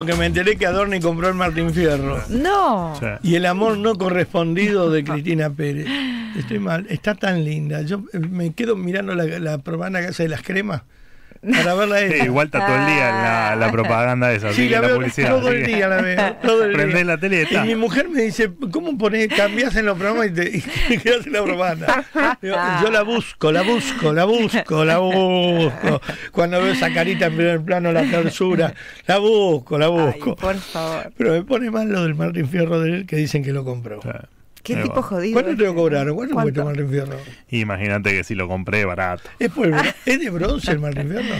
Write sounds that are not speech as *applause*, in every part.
Porque me enteré que Adorni compró el Martín Fierro. No. Y el amor no correspondido de Cristina Pérez. Estoy mal. Está tan linda. Yo eh, me quedo mirando la, la probana que de las cremas. Para verla igual está todo el día la, la ah. propaganda esa. Sí, la, veo todo el día, la veo. *laughs* la tele y mi mujer me dice, ¿cómo ponés, cambias en los programas y te, en la propaganda? Yo, la busco, la busco, la busco, la busco. Cuando veo esa carita en primer plano, la tersura, la busco, la busco. por favor. Pero me pone mal lo del Martín Fierro de él que dicen que lo compró. Qué tipo jodido. ¿Cuánto te lo este, cobraron? ¿Cuánto, infierno? Imagínate que si lo compré barato. ¿Es, *laughs* de bronce el mal infierno?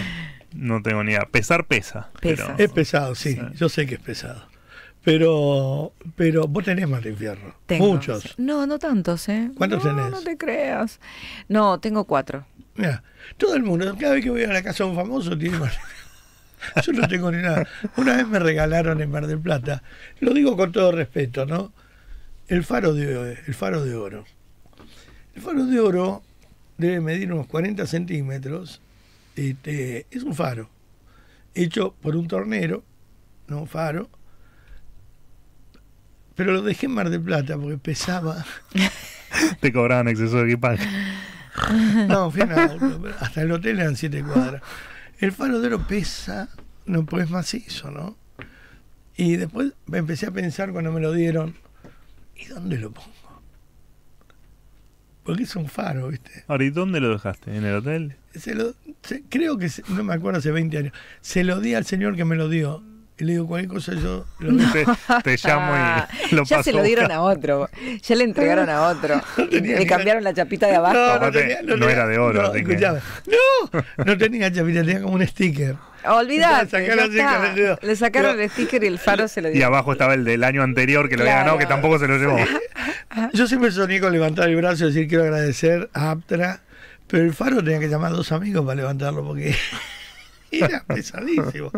No tengo ni idea. Pesar pesa. Es pesado, sí. Yo sé que es pesado. Pero, pero vos tenés mal infierno. Muchos. No, no tantos, ¿eh? ¿Cuántos tenés? No te creas. No, tengo cuatro. Mira, todo el mundo, cada vez que voy a la casa de un famoso, tiene mal *laughs* Yo no tengo ni nada. Una vez me regalaron en Mar del Plata, lo digo con todo respeto, ¿no? El faro, de, el faro de oro. El faro de oro debe medir unos 40 centímetros. Este, es un faro hecho por un tornero, no un faro. Pero lo dejé en Mar de Plata porque pesaba. *laughs* Te cobraban exceso de equipaje. *laughs* No, fui en hasta el hotel eran 7 cuadras. El faro de oro pesa, no pues macizo, ¿no? Y después me empecé a pensar cuando me lo dieron ¿y dónde lo pongo? Porque es un faro, ¿viste? Ahora, ¿y dónde lo dejaste? ¿En el hotel? Se lo, creo que, no me acuerdo, hace 20 años. Se lo di al señor que me lo dio. Y le digo, cualquier cosa yo lo te, llamo y ah, *laughs* lo Ya se lo dieron a otro. Ya le entregaron a otro. Me *laughs* le cambiaron la chapita de abajo. No, era de oro. no, no tenía chapita, tenía como un sticker. Olvidate. le sacaron el sticker y el faro se lo dio. Y abajo estaba el del año anterior que lo había ganado, que tampoco se lo llevó. *laughs* Yo siempre soñé con levantar el brazo y decir quiero agradecer a Aptra. Pero el faro tenía que llamar a dos amigos para levantarlo porque *laughs* era pesadísimo.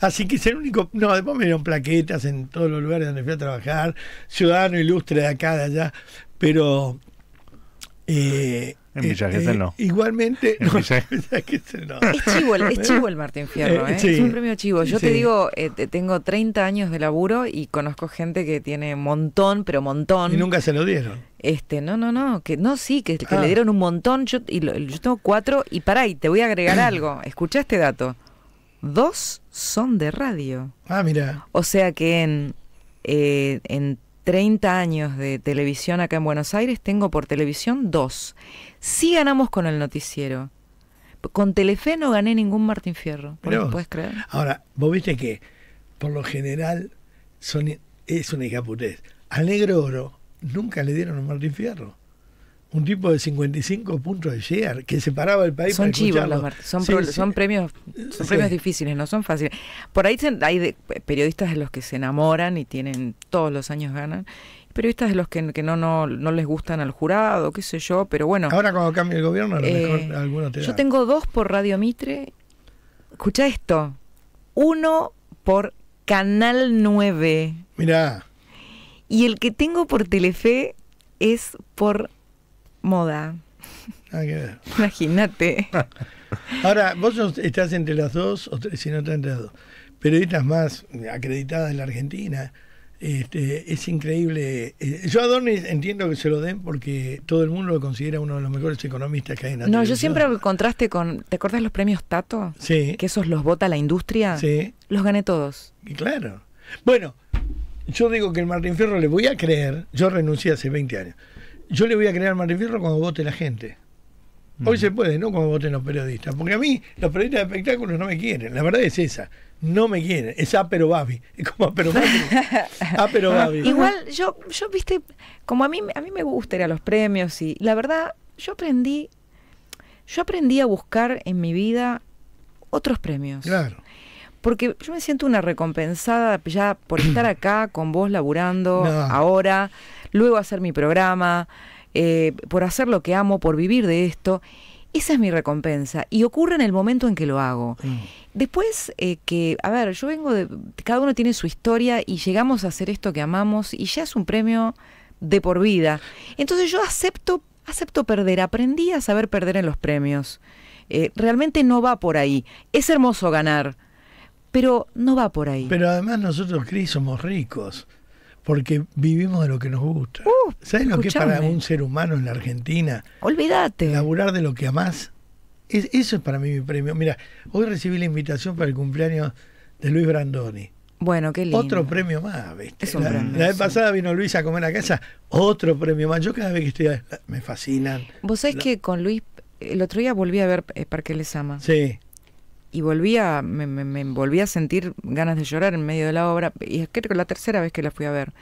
Así que es el único. No, después me dieron plaquetas en todos los lugares donde fui a trabajar, ciudadano ilustre de acá, de allá. Pero Igualmente. Es chivo, el eh, Martín Fierro, eh, ¿eh? es un premio chivo. Yo te digo, tengo 30 años de laburo y conozco gente que tiene montón, pero montón. Y nunca se lo dieron. Este, no, no, no, que no, sí, que, le ah. dieron un montón. Yo, y tengo cuatro y pará, y te voy a agregar *clears throat* algo. escucha este dato. Dos son de radio. Ah, mira. O sea que en 30 años de televisión acá en Buenos Aires, tengo por televisión dos. Sí ganamos con el noticiero. Con Telefe no gané ningún Martín Fierro, ¿por puedes creer? Ahora, vos viste que por lo general son, es una hijaputez. Al negro oro nunca le dieron un Martín Fierro un tipo de 55 puntos de llegar que separaba el país. Son chivos son, son premios, son premios difíciles, no son fáciles. Por ahí hay periodistas de los que se enamoran y tienen todos los años ganan, periodistas de los que, no, no, les gustan al jurado, qué sé yo, pero bueno. Ahora cuando cambie el gobierno, a lo eh, alguno te Yo tengo dos por Radio Mitre. Escucha esto. Uno por Canal 9. Mirá. Y el que tengo por Telefe es por moda. Ah, Imagínate. Ahora, vos estás entre las dos, o si no entre las dos, periodistas más acreditadas en la Argentina. Este, es increíble. Eh, yo a Donny entiendo que se lo den porque todo el mundo lo considera uno de los mejores economistas que hay en la No, yo siempre el contraste con. ¿Te acordás los premios Tato? Sí. Que esos los vota la industria. Sí. Los gané todos. claro. Bueno, yo digo que el Martín Fierro le voy a creer. Yo renuncié hace 20 años yo le voy a crear fierro cuando vote la gente. Hoy se puede, no Cuando voten los periodistas. Porque a mí, los periodistas de espectáculos no me quieren. La verdad es esa. No me quieren. Es A pero Babi. Es como A pero Babi. *laughs* pero Babi. Igual, yo, yo, viste, como a mí, a mí me gusta ir los premios y la verdad, yo aprendí, yo aprendí a buscar en mi vida otros premios. Claro. Porque yo me siento una recompensada ya por estar *clears throat* acá con vos laburando ahora luego hacer mi programa, eh, por hacer lo que amo, por vivir de esto. Esa es mi recompensa y ocurre en el momento en que lo hago. Mm. Después eh, que, a ver, yo vengo de, cada uno tiene su historia y llegamos a hacer esto que amamos y ya es un premio de por vida. Entonces yo acepto, acepto perder, aprendí a saber perder en los premios. Eh, realmente no va por ahí. Es hermoso ganar, pero no va por ahí. Pero además nosotros, Cris, somos ricos porque vivimos de lo que nos gusta. Uh, ¿Sabes lo que es para un ser humano en la Argentina? Olvídate. Laburar de lo que amás. eso es para mí mi premio. Mira, hoy recibí la invitación para el cumpleaños de Luis Brandoni. Bueno, qué lindo. Otro premio más, ¿viste? Es la, vez pasada vino Luis a comer a casa, otro premio más. Yo cada vez que estoy, me fascinan. Vos sabés que con Luis, el otro día volví a ver eh, Parque Les Ama. Sí y volví a, me, me, a sentir ganas de llorar en medio de la obra. Y creo que la tercera vez que la fui a ver.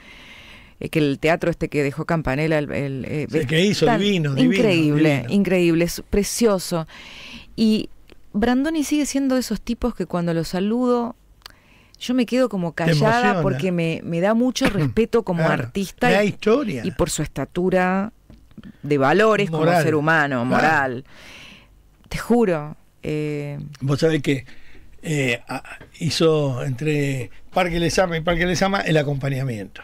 es que el teatro este que dejó Campanella, el, eh, que hizo, divino, increíble, increíble, es precioso. Y Brandoni sigue siendo de esos tipos que cuando lo saludo yo me quedo como callada porque me, da mucho *coughs* respeto como artista y, y por su estatura de valores como ser humano, moral. Te juro, eh, Vos sabés que eh, hizo entre Parque Lezama y Parque Lezama el acompañamiento.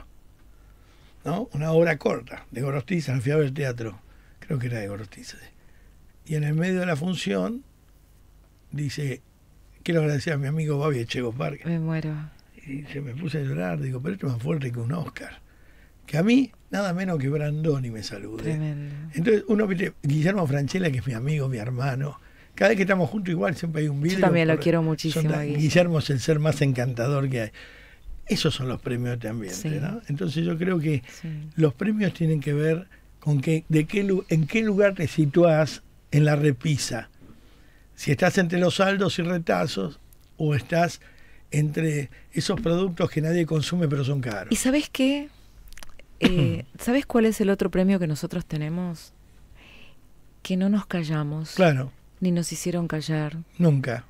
¿no? Una obra corta de Gorostiza, en fui a teatro, creo que era de Gorostiza. Y en el medio de la función dice, quiero agradecer a mi amigo Bobby Parque. Me muero. Y se me puse a llorar, digo, pero esto es más fuerte que un Oscar. Que a mí, nada menos que Brandoni me salude. Tremendo. Entonces, uno, Guillermo Franchella, que es mi amigo, mi hermano, cada vez que estamos juntos igual siempre hay un vídeo Yo también lo quiero muchísimo. Guillermo es el ser más encantador que hay. Esos son los premios también ¿no? Entonces yo creo que los premios tienen que ver con que, de qué, en qué lugar te situás en la repisa. Si estás entre los saldos y retazos o estás entre esos productos que nadie consume pero son caros. ¿Y sabes qué? Eh, *clears throat* ¿Sabes cuál es el otro premio que nosotros tenemos? Que no nos callamos. Claro ni nos hicieron callar. Nunca.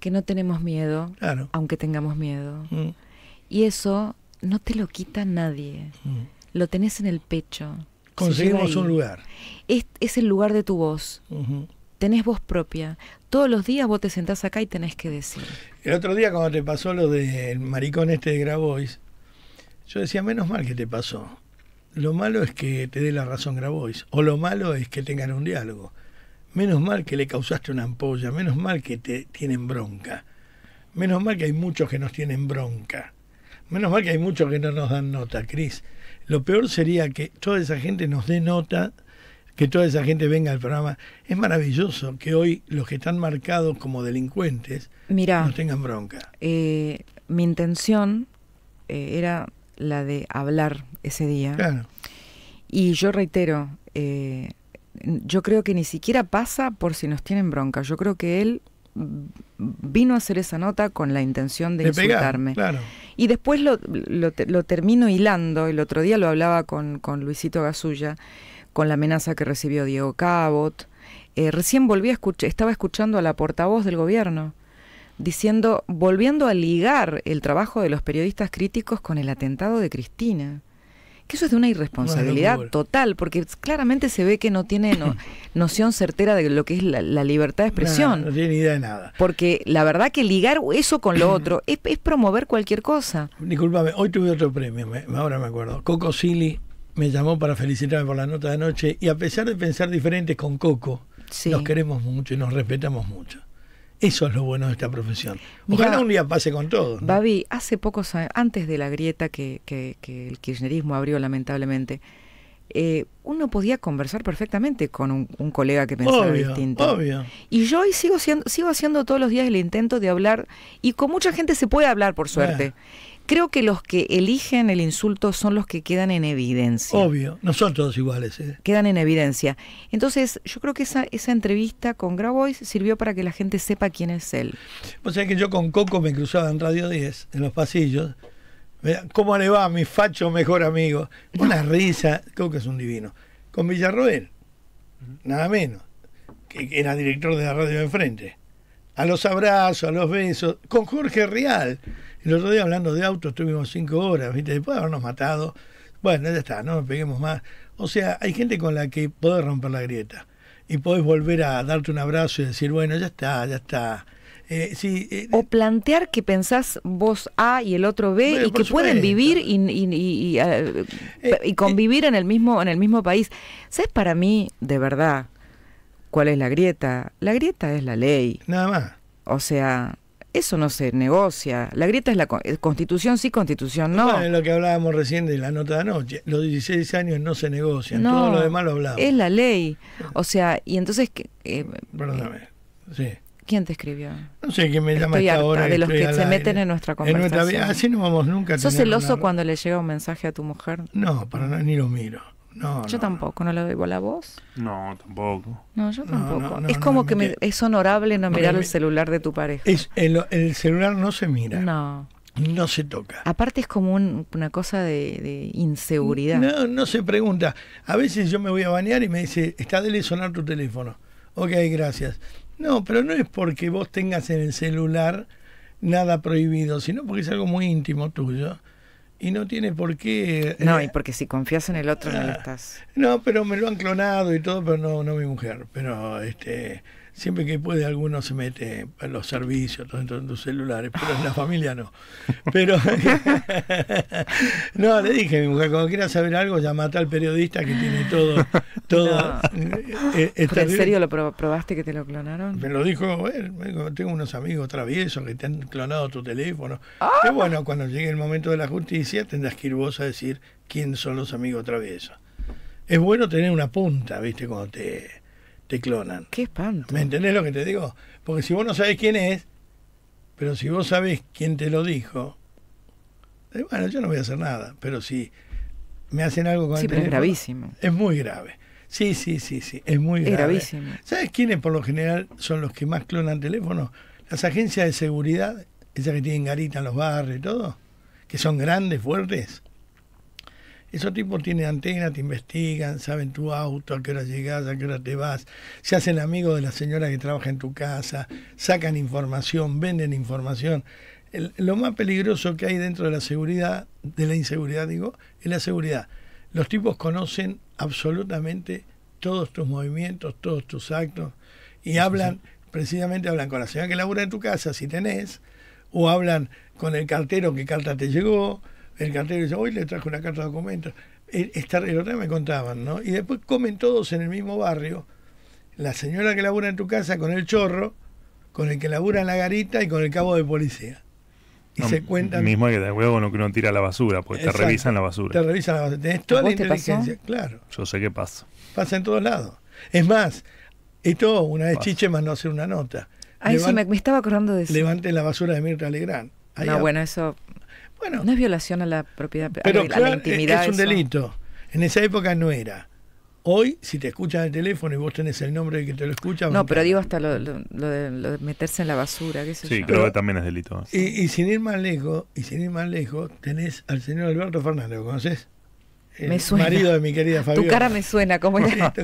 Que no tenemos miedo, claro. aunque tengamos miedo. Mm. Y eso no te lo quita nadie. Mm. Lo tenés en el pecho. Conseguimos un lugar. Es, el lugar de tu voz. Tenés voz propia. Todos los días vos te sentás acá y tenés que decir. El otro día cuando te pasó lo del maricón este de Grabois, yo decía, menos mal que te pasó. Lo malo es que te dé la razón Grabois. O lo malo es que tengan un diálogo menos mal que le causaste una ampolla, menos mal que te tienen bronca, menos mal que hay muchos que nos tienen bronca, menos mal que hay muchos que no nos dan nota, Cris. Lo peor sería que toda esa gente nos dé nota, que toda esa gente venga al programa. Es maravilloso que hoy los que están marcados como delincuentes nos tengan bronca. Eh, mi intención eh, era la de hablar ese día. Y yo reitero, eh, yo creo que ni siquiera pasa por si nos tienen bronca. Yo creo que él vino a hacer esa nota con la intención de, insultarme. Y después lo, lo, termino hilando, el otro día lo hablaba con, con Luisito Gasulla, con la amenaza que recibió Diego Cabot. Eh, recién volví a escuchar, estaba escuchando a la portavoz del gobierno diciendo, volviendo a ligar el trabajo de los periodistas críticos con el atentado de Cristina que eso es de una irresponsabilidad total, porque claramente se ve que no tiene *clears throat* noción certera de lo que es la, libertad de expresión. no tiene idea de nada. Porque la verdad que ligar eso con lo *clears throat* otro es, promover cualquier cosa. Disculpame, hoy tuve otro premio, ahora me acuerdo. Coco Silly me llamó para felicitarme por la nota de noche y a pesar de pensar diferentes con Coco, nos queremos mucho y nos respetamos mucho. Eso es lo bueno de esta profesión. Ojalá un día pase con todo. Babi, hace pocos años, antes de la grieta que, el kirchnerismo abrió lamentablemente, eh, uno podía conversar perfectamente con un, colega que pensaba distinto. Y yo hoy sigo, sigo haciendo todos los días el intento de hablar, y con mucha gente se puede hablar, por suerte. Creo que los que eligen el insulto son los que quedan en evidencia. Obvio, no son todos iguales. Eh. Quedan en evidencia. Entonces, yo creo que esa, esa entrevista con Grabois sirvió para que la gente sepa quién es él. Vos sabés que yo con Coco me cruzaba en Radio 10, en los pasillos. ¿Cómo le va a mi facho mejor amigo? Una *laughs* risa, creo que es un divino. Con Villarroel, nada menos, que era director de la radio de enfrente. A los abrazos, a los besos, con Jorge Real. El otro día hablando de autos tuvimos cinco horas, ¿viste? después de habernos matado, bueno, ya está, no nos peguemos más. O sea, hay gente con la que podés romper la grieta y podés volver a darte un abrazo y decir, bueno, ya está, ya está. Eh, eh, o plantear que pensás vos A y el otro B y que pueden vivir eh, y, convivir en el mismo en el mismo país. ¿Sabes para mí, de verdad, cuál es la grieta? La grieta es la ley. Nada más. O sea, eso no se negocia. La grieta es la eh, constitución sí, constitución no. es lo que hablábamos recién de la nota de anoche. Los 16 años no se negocian, todo lo demás lo hablamos. Es la ley. O sea, y entonces... Eh, Perdóname, sí. ¿Quién te escribió? No sé quién me llama estoy harta De los que se meten en nuestra conversación. En nuestra, así no vamos nunca. A ¿Sos celoso cuando le llega un mensaje a tu mujer? No, para nada, ni lo miro yo tampoco, no. lo le doy bola a la No, tampoco. No, yo tampoco. es como que es honorable no mirar el celular de tu pareja. el, celular no se mira. No. No se toca. Aparte es como una cosa de, inseguridad. No, no se pregunta. A veces yo me voy a bañar y me dice, está dele sonar tu teléfono. Ok, gracias. No, pero no es porque vos tengas en el celular nada prohibido, sino porque es algo muy íntimo tuyo y no tiene por qué. No, eh, y porque si confías en el otro no lo estás. No, pero me lo han clonado y todo, pero no, no mi mujer. Pero este siempre que puede alguno se mete en los servicios, en tus celulares, pero en la familia no. Pero *laughs* no, le dije a mi mujer, cuando quieras saber algo, llamate al periodista que tiene todo, todo eh, eh, ¿En serio lo probaste que te lo clonaron? Me lo dijo, ver, tengo unos amigos traviesos que te han clonado tu teléfono. Ah. qué bueno, cuando llegue el momento de la justicia tendrás que ir vos a decir quién son los amigos traviesos. Es bueno tener una punta, viste, cuando te te clonan. Qué espanto. ¿Me entendés lo que te digo? Porque si vos no sabés quién es, pero si vos sabés quién te lo dijo, eh, bueno, yo no voy a hacer nada, pero si me hacen algo con sí, pero es gravísimo. Es muy grave. Sí, sí, sí, sí, es muy grave. Es gravísimo. ¿Sabes quiénes por lo general son los que más clonan teléfonos? Las agencias de seguridad, esas que tienen garitas en los barrios y todo, que son grandes, fuertes. Esos tipos tienen antena, te investigan, saben tu auto, a qué hora llegas, a qué hora te vas, se hacen amigos de la señora que trabaja en tu casa, sacan información, venden información. lo más peligroso que hay dentro de la seguridad, de la inseguridad digo, es la seguridad. Los tipos conocen absolutamente todos tus movimientos, todos tus actos y hablan, precisamente hablan con la señora que labura en tu casa, si tenés, o hablan con el cartero que carta te llegó, el cartero dice, hoy le trajo una carta de documento. Eh, esta, me contaban, ¿no? Y después comen todos en el mismo barrio. La señora que labura en tu casa con el chorro, con el que labura en la garita y con el cabo de policía. Y se cuentan. Mismo que te huevo no que uno tira la basura, porque te revisan la basura. Te revisan la basura. Tenés toda la inteligencia, claro. Yo sé qué pasa. Pasa en todos lados. Es más, esto una vez Chiche no hacer una nota. Ahí sí, me, estaba acordando de eso. Levante la basura de Mirta Legrand. Ah, no, bueno, eso no es violación a la propiedad, pero a la, intimidad. Es, un delito. En esa época no era. Hoy, si te escuchan el teléfono y vos tenés el nombre de que te lo escucha... No, pero digo hasta lo, de, meterse en la basura, qué sé Sí, pero creo que también es delito. Y, sin ir más lejos, y sin ir más lejos, tenés al señor Alberto Fernández, ¿lo conoces? me suena. marido de mi querida Fabiola. *laughs* Tu cara me suena, ¿cómo tu, tu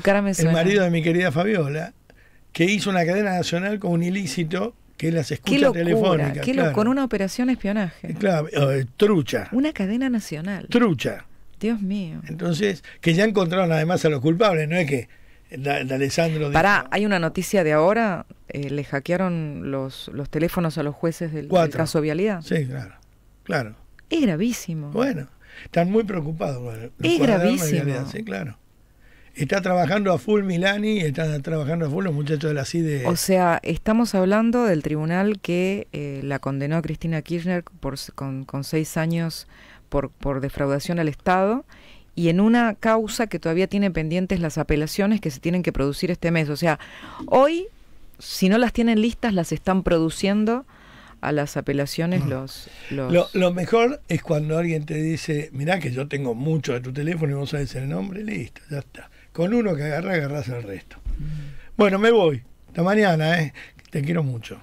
cara me suena. El marido de mi querida Fabiola, que hizo una cadena nacional con un ilícito que las escuchas qué telefónicas. Con una operación espionaje. Claro, eh, trucha. Una cadena nacional. Trucha. Dios mío. Entonces, que ya encontraron además a los culpables, no es que de, Alessandro. Pará, hay una noticia de ahora, eh, le hackearon los, los teléfonos a los jueces del, caso Vialidad. Sí, claro, claro. Es gravísimo. Bueno, están muy preocupados. es gravísimo. sí, claro. Está trabajando a full Milani, están trabajando a full los muchachos de la CIDE. O sea, estamos hablando del tribunal que eh, la condenó a Cristina Kirchner con, seis años por, por defraudación al Estado y en una causa que todavía tiene pendientes las apelaciones que se tienen que producir este mes. O sea, hoy, si no las tienen listas, las están produciendo a las apelaciones mm. los... los... Lo, mejor es cuando alguien te dice, mirá que yo tengo mucho de tu teléfono y vos decir el nombre, listo, ya está. Con uno que agarra, agarras el resto. Bueno, me voy. Hasta mañana, ¿eh? Te quiero mucho.